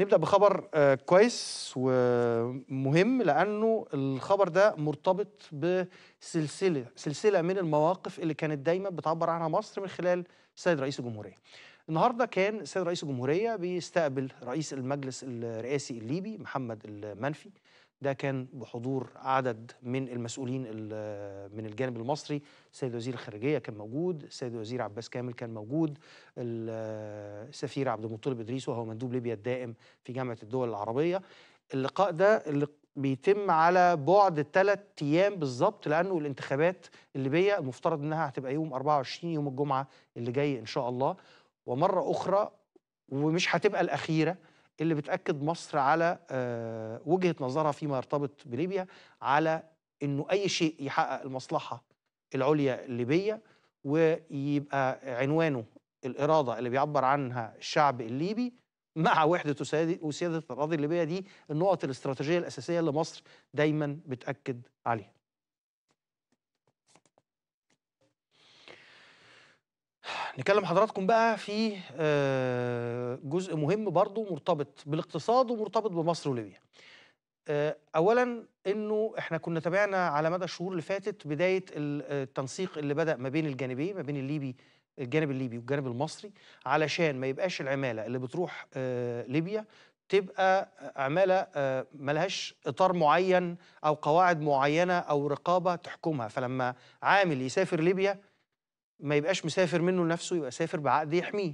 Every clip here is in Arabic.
نبدا بخبر آه، كويس ومهم لانه الخبر ده مرتبط بسلسله سلسله من المواقف اللي كانت دايما بتعبر عنها مصر من خلال السيد رئيس الجمهوريه النهارده كان السيد رئيس الجمهوريه بيستقبل رئيس المجلس الرئاسي الليبي محمد المنفي ده كان بحضور عدد من المسؤولين من الجانب المصري السيد وزير الخارجيه كان موجود السيد وزير عباس كامل كان موجود السفير عبد المطلب ادريس وهو مندوب ليبيا الدائم في جامعه الدول العربيه اللقاء ده اللي بيتم على بعد ثلاث ايام بالظبط لانه الانتخابات الليبيه المفترض انها هتبقى يوم 24 يوم الجمعه اللي جاي ان شاء الله ومرة أخرى ومش هتبقى الأخيرة اللي بتأكد مصر على آه، وجهة نظرها فيما يرتبط بليبيا على أنه أي شيء يحقق المصلحة العليا الليبية ويبقى عنوانه الإرادة اللي بيعبر عنها الشعب الليبي مع وحدة وسيادة الأراضي الليبية دي النقط الاستراتيجية الأساسية اللي مصر دايما بتأكد عليها نكلم حضراتكم بقى في آه، جزء مهم برضه مرتبط بالاقتصاد ومرتبط بمصر وليبيا آه، اولا انه احنا كنا تابعنا على مدى الشهور اللي فاتت بدايه آه، التنسيق اللي بدا ما بين الجانبين ما بين الليبي الجانب الليبي والجانب المصري علشان ما يبقاش العماله اللي بتروح ليبيا تبقى عماله ملهاش اطار معين او قواعد معينه او رقابه تحكمها فلما عامل يسافر ليبيا ما يبقاش مسافر منه لنفسه يبقى سافر بعقد يحميه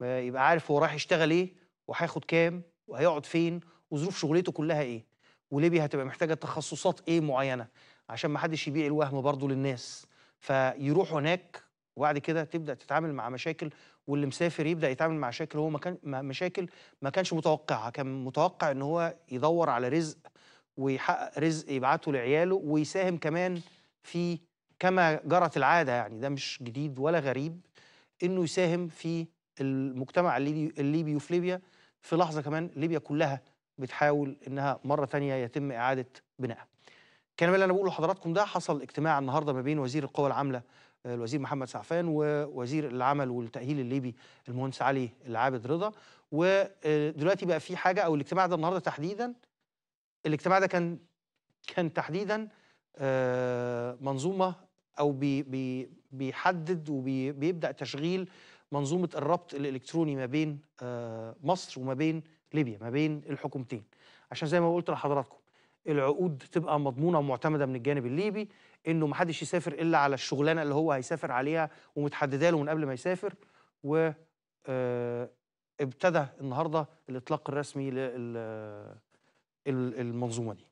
يبقى عارف هو رايح يشتغل ايه وهياخد كام وهيقعد فين وظروف شغلته كلها ايه وليبيا هتبقى محتاجه تخصصات ايه معينه عشان ما حدش يبيع الوهم برضه للناس فيروح هناك وبعد كده تبدا تتعامل مع مشاكل واللي مسافر يبدا يتعامل مع مشاكل هو ما كان مشاكل ما كانش متوقعها كان متوقع ان هو يدور على رزق ويحقق رزق يبعته لعياله ويساهم كمان في كما جرت العاده يعني ده مش جديد ولا غريب انه يساهم في المجتمع الليبي, الليبي وفي ليبيا في لحظه كمان ليبيا كلها بتحاول انها مره ثانيه يتم اعاده بنائها. الكلام اللي انا بقوله لحضراتكم ده حصل اجتماع النهارده ما بين وزير القوى العامله آه، الوزير محمد سعفان ووزير العمل والتاهيل الليبي المهندس علي العابد رضا ودلوقتي آه، بقى في حاجه او الاجتماع ده النهارده تحديدا الاجتماع ده كان كان تحديدا آه، منظومه او بي بي بيحدد وبيبدا تشغيل منظومه الربط الالكتروني ما بين آه، مصر وما بين ليبيا ما بين الحكومتين عشان زي ما قلت لحضراتكم العقود تبقى مضمونه ومعتمده من الجانب الليبي انه ما حدش يسافر الا على الشغلانه اللي هو هيسافر عليها ومتحدده له من قبل ما يسافر و آه، ابتدى النهارده الاطلاق الرسمي للمنظومه آه، دي